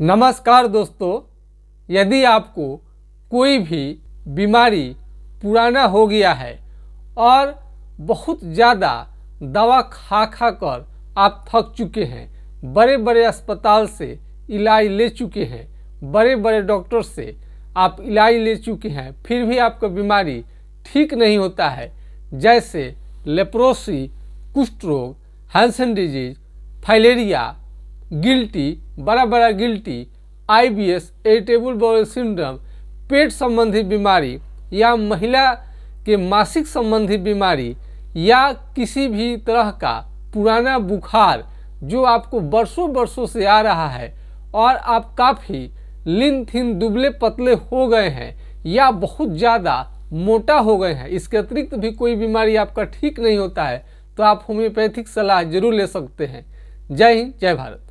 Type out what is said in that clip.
नमस्कार दोस्तों यदि आपको कोई भी बीमारी पुराना हो गया है और बहुत ज़्यादा दवा खा खा कर आप थक चुके हैं बड़े बड़े अस्पताल से इलाज ले चुके हैं बड़े बड़े डॉक्टर से आप इलाज ले चुके हैं फिर भी आपका बीमारी ठीक नहीं होता है जैसे लेप्रोसी कुष्ठ रोग हैंसन डिजीज फाइलेरिया गिल्टी बड़ा बड़ा गिल्टी आईबीएस एरिटेबल बॉल सिंड्रम पेट संबंधी बीमारी या महिला के मासिक संबंधी बीमारी या किसी भी तरह का पुराना बुखार जो आपको बरसों बरसों से आ रहा है और आप काफ़ी लिन थिन दुबले पतले हो गए हैं या बहुत ज़्यादा मोटा हो गए हैं इसके अतिरिक्त भी कोई बीमारी आपका ठीक नहीं होता है तो आप होम्योपैथिक सलाह जरूर ले सकते हैं जय हिंद जय भारत